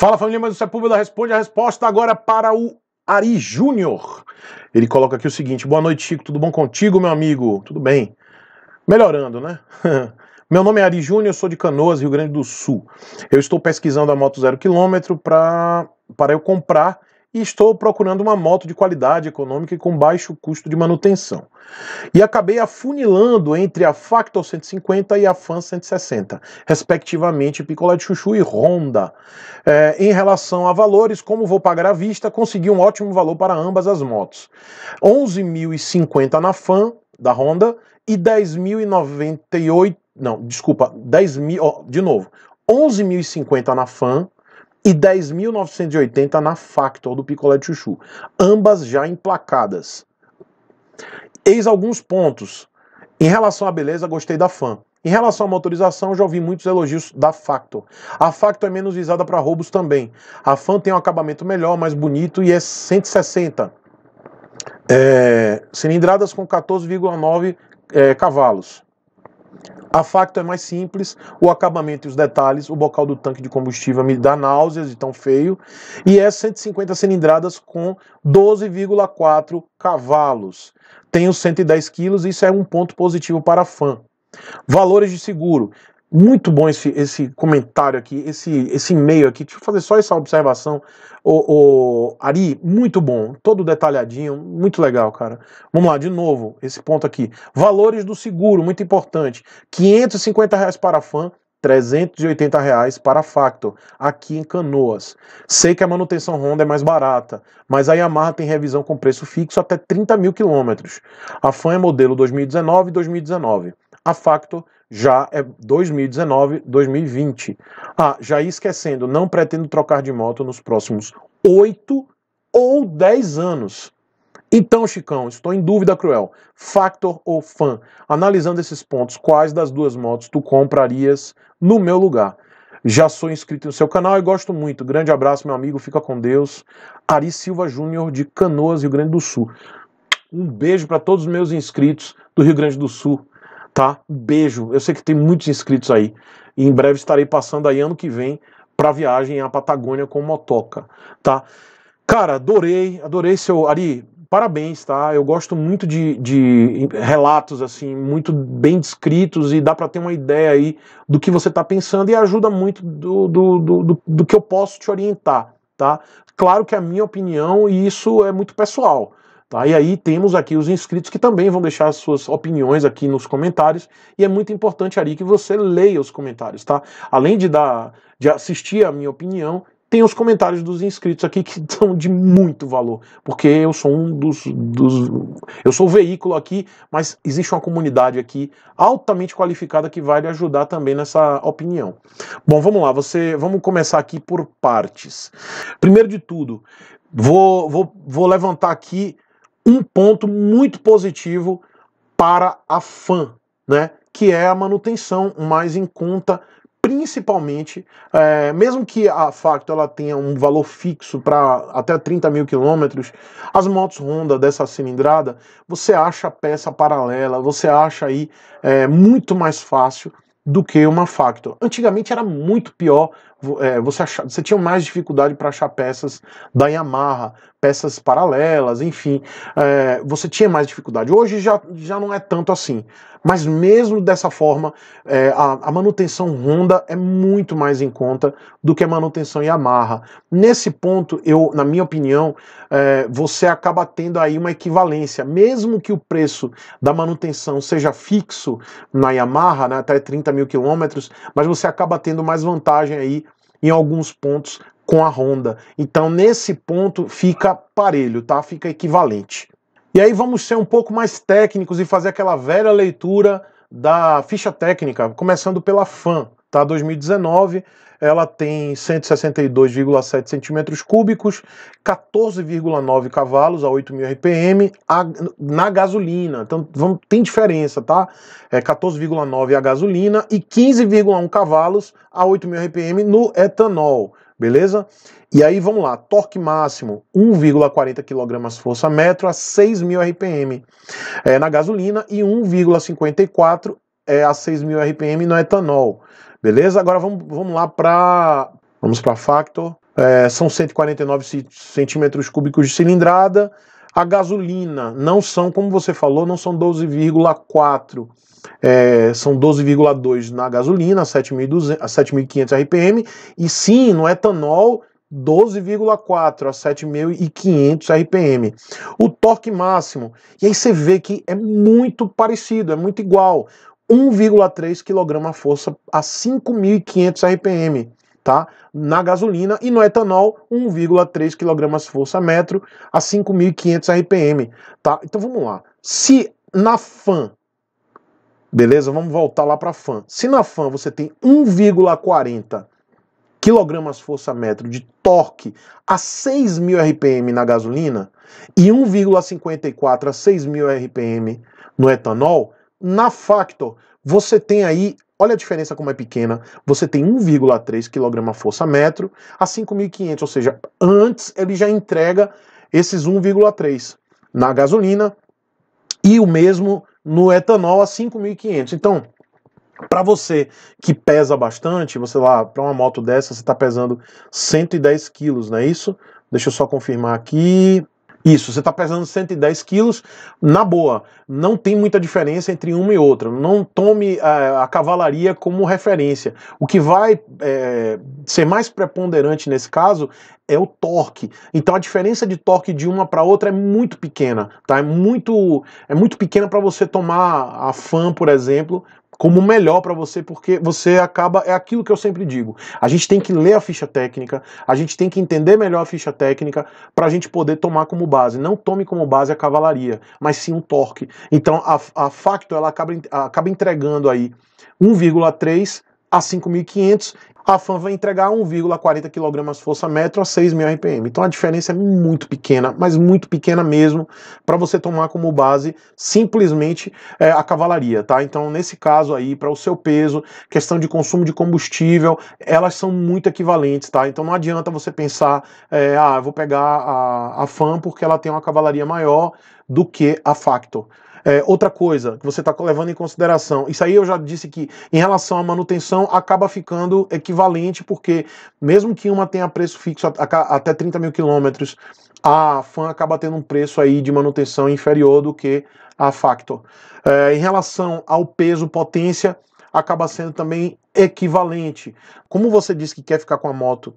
Fala família, mas o Sepúlveda responde a resposta agora para o Ari Júnior. Ele coloca aqui o seguinte: Boa noite, Chico, tudo bom contigo, meu amigo? Tudo bem. Melhorando, né? meu nome é Ari Júnior, sou de Canoas, Rio Grande do Sul. Eu estou pesquisando a moto zero quilômetro para eu comprar e estou procurando uma moto de qualidade econômica e com baixo custo de manutenção. E acabei afunilando entre a Factor 150 e a Fan 160, respectivamente Picolé de Chuchu e Honda. É, em relação a valores, como vou pagar à vista, consegui um ótimo valor para ambas as motos. 11.050 na Fan da Honda e 10.098, não, desculpa, 10 mil, de novo, 11.050 na Fan e 10.980 na Factor do Picolé de Chuchu, ambas já emplacadas. Eis alguns pontos. Em relação à beleza, gostei da fã. Em relação à motorização, já ouvi muitos elogios da Factor. A Factor é menos visada para roubos também. A Fan tem um acabamento melhor, mais bonito e é 160. É, cilindradas com 14,9 é, cavalos. A facto é mais simples, o acabamento e os detalhes, o bocal do tanque de combustível me dá náuseas de tão feio, e é 150 cilindradas com 12,4 cavalos. Tenho 110 quilos, isso é um ponto positivo para a fã. Valores de seguro: muito bom esse, esse comentário aqui, esse, esse e-mail aqui. Deixa eu fazer só essa observação. O, o, Ari, muito bom, todo detalhadinho, muito legal, cara. Vamos lá, de novo, esse ponto aqui. Valores do seguro, muito importante. 550 reais para fã, 380 reais para Factor, aqui em Canoas. Sei que a manutenção Honda é mais barata, mas a Yamaha tem revisão com preço fixo até 30 mil quilômetros. A FAN é modelo 2019 e 2019 a facto já é 2019, 2020. Ah, já ia esquecendo, não pretendo trocar de moto nos próximos 8 ou 10 anos. Então, Chicão, estou em dúvida cruel. Factor ou Fan? Analisando esses pontos, quais das duas motos tu comprarias no meu lugar? Já sou inscrito no seu canal e gosto muito. Grande abraço, meu amigo. Fica com Deus. Ari Silva Júnior, de Canoas, Rio Grande do Sul. Um beijo para todos os meus inscritos do Rio Grande do Sul tá? Beijo. Eu sei que tem muitos inscritos aí. E em breve estarei passando aí ano que vem para viagem à Patagônia com motoca, tá? Cara, adorei, adorei seu Ari. Parabéns, tá? Eu gosto muito de, de relatos assim, muito bem descritos e dá para ter uma ideia aí do que você está pensando e ajuda muito do, do, do, do que eu posso te orientar, tá? Claro que é a minha opinião e isso é muito pessoal, Tá? E aí temos aqui os inscritos que também vão deixar suas opiniões aqui nos comentários. E é muito importante, Ari, que você leia os comentários, tá? Além de, dar, de assistir a minha opinião, tem os comentários dos inscritos aqui que são de muito valor, porque eu sou um dos, dos eu sou o veículo aqui, mas existe uma comunidade aqui altamente qualificada que vai lhe ajudar também nessa opinião. Bom, vamos lá, você, vamos começar aqui por partes. Primeiro de tudo, vou, vou, vou levantar aqui um ponto muito positivo para a fã, né? que é a manutenção mais em conta, principalmente, é, mesmo que a Facto ela tenha um valor fixo para até 30 mil quilômetros, as motos Honda dessa cilindrada, você acha peça paralela, você acha aí é, muito mais fácil do que uma Factor. Antigamente era muito pior é, você, achava, você tinha mais dificuldade para achar peças da Yamaha, peças paralelas, enfim, é, você tinha mais dificuldade. Hoje já, já não é tanto assim, mas mesmo dessa forma, é, a, a, manutenção Honda é muito mais em conta do que a manutenção Yamaha. Nesse ponto, eu, na minha opinião, é, você acaba tendo aí uma equivalência, mesmo que o preço da manutenção seja fixo na Yamaha, né, até 30 mil quilômetros, mas você acaba tendo mais vantagem aí em alguns pontos com a Honda. Então, nesse ponto fica parelho, tá? Fica equivalente. E aí vamos ser um pouco mais técnicos e fazer aquela velha leitura da ficha técnica, começando pela FAM. Tá? 2019 ela tem 162,7 centímetros cúbicos, 14,9 cavalos a 8.000 RPM a, na gasolina. Então vamos, tem diferença, tá? É 14,9 a gasolina e 15,1 cavalos a 8.000 RPM no etanol, beleza? E aí vamos lá, torque máximo 1,40 kg força metro a 6.000 RPM é, na gasolina e 1,54 é, a 6.000 RPM no etanol. Beleza? Agora vamos, vamos lá para vamos para Factor. É, são 149 centímetros cúbicos de cilindrada. A gasolina não são, como você falou, não são 12,4, é, são 12,2 na gasolina, 7.500 RPM, e sim, no etanol, 12,4 a 7.500 RPM. O torque máximo, e aí você vê que é muito parecido, é muito igual. 1,3 kg força a 5.500 RPM, tá? Na gasolina e no etanol 1,3 kg força metro a 5.500 RPM, tá? Então vamos lá. Se na FAN, beleza? Vamos voltar lá para FAN. Se na FAN você tem 1,40 kg força metro de torque a 6.000 RPM na gasolina e 1,54 a 6.000 RPM no etanol, na Factor, você tem aí, olha a diferença como é pequena, você tem 1,3 kg força metro a 5.500, ou seja, antes ele já entrega esses 1,3 na gasolina e o mesmo no etanol a 5.500. Então, para você que pesa bastante, você lá, para uma moto dessa, você está pesando 110 quilos, não é isso? Deixa eu só confirmar aqui. Isso, você está pesando 110 quilos, na boa, não tem muita diferença entre uma e outra. Não tome a, é, a cavalaria como referência. O que vai é, ser mais preponderante nesse caso é o torque. Então a diferença de torque de uma para outra é muito pequena, tá? É muito, é muito pequena para você tomar a fan, por exemplo, como melhor para você, porque você acaba. É aquilo que eu sempre digo. A gente tem que ler a ficha técnica, a gente tem que entender melhor a ficha técnica para a gente poder tomar como base. Não tome como base a cavalaria, mas sim um torque. Então a, a Facto ela acaba, acaba entregando aí 1,3 a 5.500, a FAM vai entregar 1,40 kg força metro a 6.000 RPM. Então a diferença é muito pequena, mas muito pequena mesmo, para você tomar como base simplesmente é, a cavalaria, tá? Então nesse caso aí, para o seu peso, questão de consumo de combustível, elas são muito equivalentes, tá? Então não adianta você pensar, é, ah, vou pegar a, a FAM porque ela tem uma cavalaria maior do que a Factor. É, outra coisa que você está levando em consideração, isso aí eu já disse que em relação à manutenção acaba ficando equivalente, porque mesmo que uma tenha preço fixo até 30 mil quilômetros, a FAN acaba tendo um preço aí de manutenção inferior do que a Factor. É, em relação ao peso potência, acaba sendo também equivalente. Como você disse que quer ficar com a moto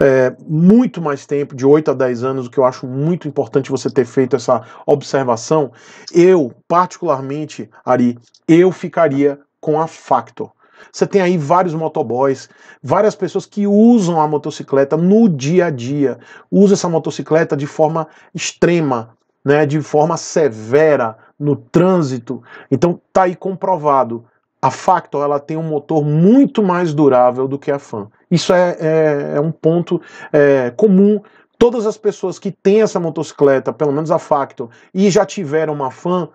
é, muito mais tempo, de 8 a 10 anos, o que eu acho muito importante você ter feito essa observação, eu, particularmente, Ari, eu ficaria com a Factor. Você tem aí vários motoboys, várias pessoas que usam a motocicleta no dia a dia, usam essa motocicleta de forma extrema, né, de forma severa no trânsito. Então tá aí comprovado a Factor ela tem um motor muito mais durável do que a Fan. Isso é, é, é um ponto é, comum. Todas as pessoas que têm essa motocicleta, pelo menos a Factor, e já tiveram uma Fan,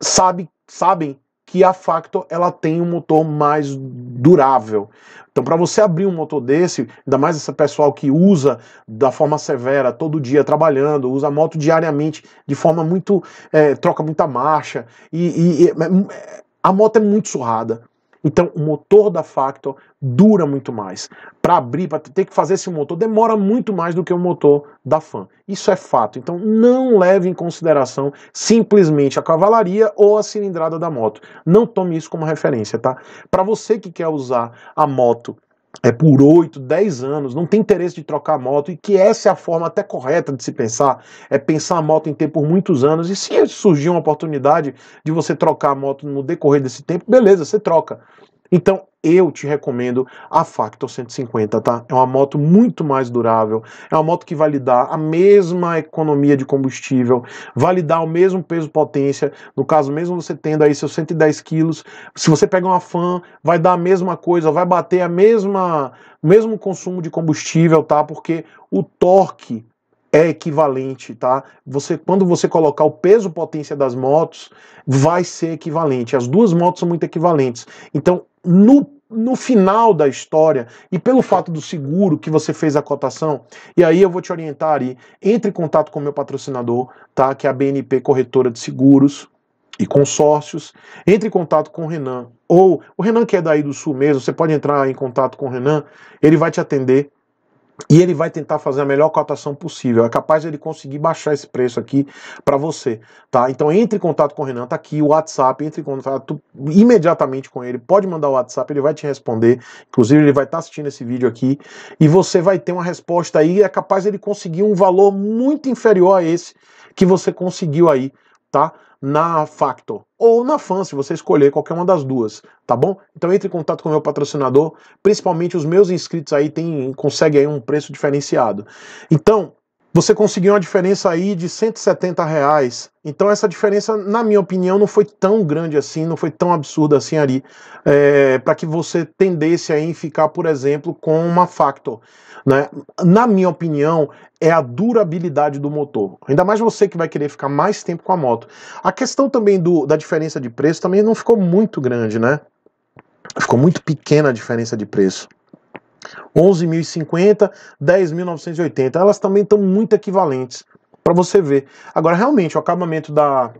sabe, sabem que a Factor ela tem um motor mais durável. Então, para você abrir um motor desse, ainda mais esse pessoal que usa da forma severa, todo dia trabalhando, usa a moto diariamente de forma muito. É, troca muita marcha, e, e, é, é, a moto é muito surrada. Então, o motor da Factor dura muito mais. Para abrir, para ter que fazer esse motor, demora muito mais do que o motor da Fan. Isso é fato. Então, não leve em consideração simplesmente a cavalaria ou a cilindrada da moto. Não tome isso como referência, tá? Para você que quer usar a moto é por 8, 10 anos, não tem interesse de trocar moto, e que essa é a forma até correta de se pensar, é pensar a moto em ter por muitos anos, e se surgir uma oportunidade de você trocar a moto no decorrer desse tempo, beleza, você troca. Então, eu te recomendo a Factor 150, tá? É uma moto muito mais durável, é uma moto que vai lhe dar a mesma economia de combustível, vai lhe dar o mesmo peso potência, no caso mesmo você tendo aí seus 110 quilos, se você pega uma fan, vai dar a mesma coisa, vai bater a mesma, mesmo consumo de combustível, tá? Porque o torque é equivalente, tá? Você quando você colocar o peso potência das motos, vai ser equivalente. As duas motos são muito equivalentes. Então, no no final da história, e pelo fato do seguro que você fez a cotação, e aí eu vou te orientar, Ari, entre em contato com o meu patrocinador, tá? Que é a BNP Corretora de Seguros e Consórcios. Entre em contato com o Renan. Ou o Renan que é daí do Sul mesmo, você pode entrar em contato com o Renan, ele vai te atender e ele vai tentar fazer a melhor cotação possível. É capaz ele conseguir baixar esse preço aqui para você, tá? Então entre em contato com o Renan, tá aqui o WhatsApp, entre em contato imediatamente com ele. Pode mandar o WhatsApp, ele vai te responder. Inclusive ele vai estar tá assistindo esse vídeo aqui e você vai ter uma resposta aí. É capaz ele conseguir um valor muito inferior a esse que você conseguiu aí, tá? na Factor ou na Fan, se você escolher qualquer uma das duas, tá bom? Então entre em contato com o meu patrocinador, principalmente os meus inscritos aí tem, conseguem aí um preço diferenciado. Então, você conseguiu uma diferença aí de 170 reais. Então essa diferença, na minha opinião, não foi tão grande assim, não foi tão absurda assim ali, é, para que você tendesse aí em ficar, por exemplo, com uma Factor. Né? Na minha opinião, é a durabilidade do motor. Ainda mais você que vai querer ficar mais tempo com a moto. A questão também do, da diferença de preço também não ficou muito grande, né? Ficou muito pequena a diferença de preço. 11.050, 10.980. Elas também estão muito equivalentes para você ver. Agora, realmente, o acabamento da,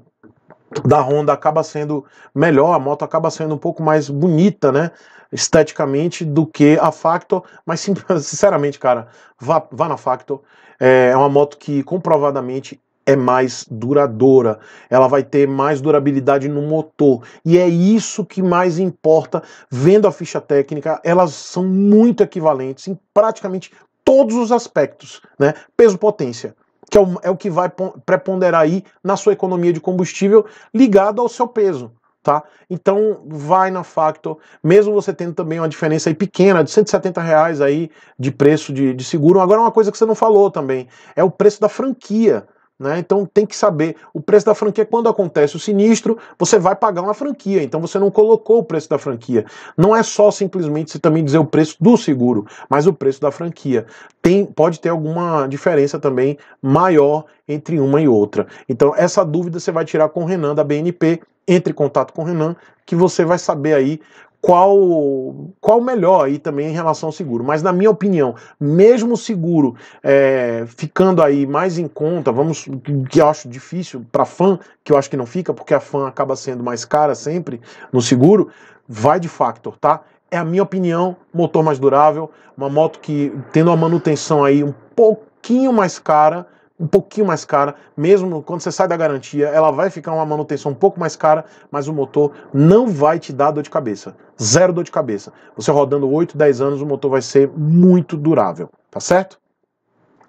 da Honda acaba sendo melhor, a moto acaba sendo um pouco mais bonita, né? Esteticamente do que a Factor, mas sinceramente, cara, vá, vá na Factor. É, é uma moto que comprovadamente é mais duradoura, ela vai ter mais durabilidade no motor. E é isso que mais importa. Vendo a ficha técnica, elas são muito equivalentes em praticamente todos os aspectos, né? Peso-potência, que é o, é o, que vai preponderar aí na sua economia de combustível ligado ao seu peso. Tá? Então vai na Factor, mesmo você tendo também uma diferença aí pequena de 170 reais aí de preço de, de seguro. Agora uma coisa que você não falou também é o preço da franquia. Né? Então tem que saber o preço da franquia quando acontece o sinistro, você vai pagar uma franquia, então você não colocou o preço da franquia. Não é só simplesmente se também dizer o preço do seguro, mas o preço da franquia. Tem, pode ter alguma diferença também maior entre uma e outra. Então essa dúvida você vai tirar com o Renan da BNP, entre em contato com o Renan, que você vai saber aí qual qual melhor aí também em relação ao seguro. Mas na minha opinião, mesmo o seguro é, ficando aí mais em conta, vamos que eu acho difícil para fã, que eu acho que não fica, porque a fã acaba sendo mais cara sempre no seguro, vai de factor, tá? É a minha opinião, motor mais durável, uma moto que tendo a manutenção aí um pouquinho mais cara, um pouquinho mais cara, mesmo quando você sai da garantia, ela vai ficar uma manutenção um pouco mais cara, mas o motor não vai te dar dor de cabeça. Zero dor de cabeça. Você rodando 8, 10 anos, o motor vai ser muito durável, tá certo?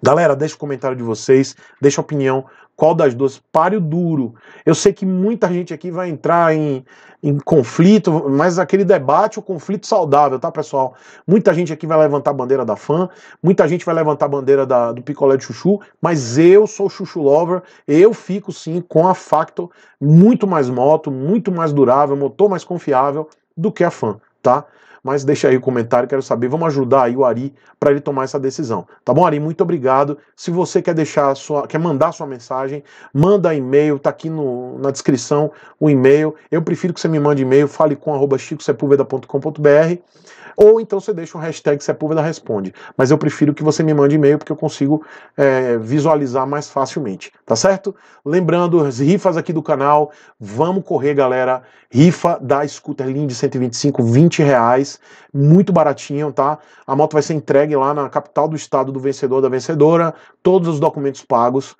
Galera, deixa o comentário de vocês, deixa a opinião. Qual das duas? o duro. Eu sei que muita gente aqui vai entrar em, em conflito, mas aquele debate, o conflito saudável, tá, pessoal? Muita gente aqui vai levantar a bandeira da fã, muita gente vai levantar a bandeira da, do picolé de chuchu, mas eu sou chuchu lover, eu fico sim com a Factor muito mais moto, muito mais durável, motor mais confiável do que a fã, tá? mas deixa aí o comentário, quero saber. Vamos ajudar aí o Ari para ele tomar essa decisão. Tá bom, Ari? Muito obrigado. Se você quer deixar sua, quer mandar sua mensagem, manda e-mail, tá aqui no, na descrição o e-mail. Eu prefiro que você me mande e-mail, fale com arroba chicosepulveda.com.br ou então você deixa um hashtag Sepúlveda Responde. Mas eu prefiro que você me mande e-mail porque eu consigo é, visualizar mais facilmente, tá certo? Lembrando, as rifas aqui do canal, vamos correr, galera. Rifa da Scooter Lean de 125, 20 reais muito baratinho, tá? A moto vai ser entregue lá na capital do estado do vencedor da vencedora, todos os documentos pagos.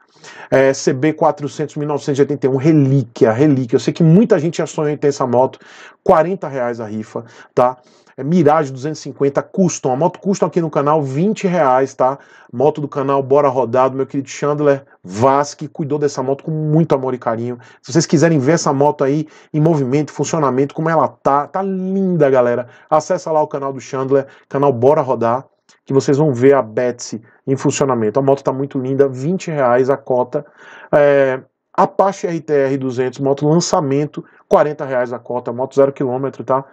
É, CB 400 1981, relíquia, relíquia. Eu sei que muita gente já sonhou em ter essa moto, 40 reais a rifa, tá? É Mirage 250 Custom. A moto custom aqui no canal, 20 reais, tá? Moto do canal Bora Rodado, meu querido Chandler Vasque, cuidou dessa moto com muito amor e carinho. Se vocês quiserem ver essa moto aí em movimento, funcionamento, como ela tá, tá linda, galera. Acessa lá o canal do Chandler, canal Bora Rodar, que vocês vão ver a Betsy em funcionamento. A moto tá muito linda, 20 reais a cota. É, Apache RTR 200, moto lançamento, 40 reais a cota, moto 0 km, tá?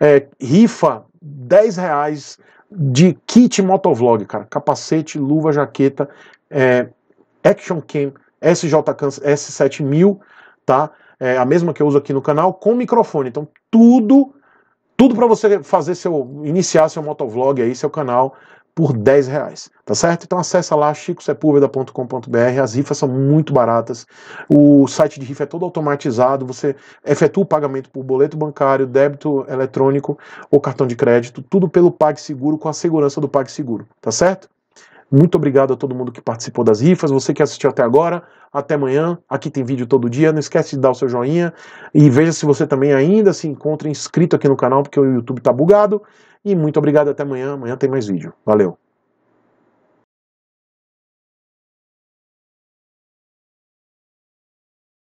É, rifa, 10 reais de kit motovlog, cara. Capacete, luva, jaqueta, é, Action Cam SJ S7000, tá? É a mesma que eu uso aqui no canal, com microfone. Então, tudo tudo para você fazer seu iniciar seu motovlog aí, seu canal por 10 reais, tá certo? Então acessa lá chicosepulveda.com.br, as rifas são muito baratas, o site de rifa é todo automatizado, você efetua o pagamento por boleto bancário, débito eletrônico ou cartão de crédito, tudo pelo PagSeguro com a segurança do PagSeguro, tá certo? Muito obrigado a todo mundo que participou das rifas, você que assistiu até agora, até amanhã, aqui tem vídeo todo dia, não esquece de dar o seu joinha e veja se você também ainda se encontra inscrito aqui no canal, porque o YouTube tá bugado, e muito obrigado, até amanhã. Amanhã tem mais vídeo. Valeu!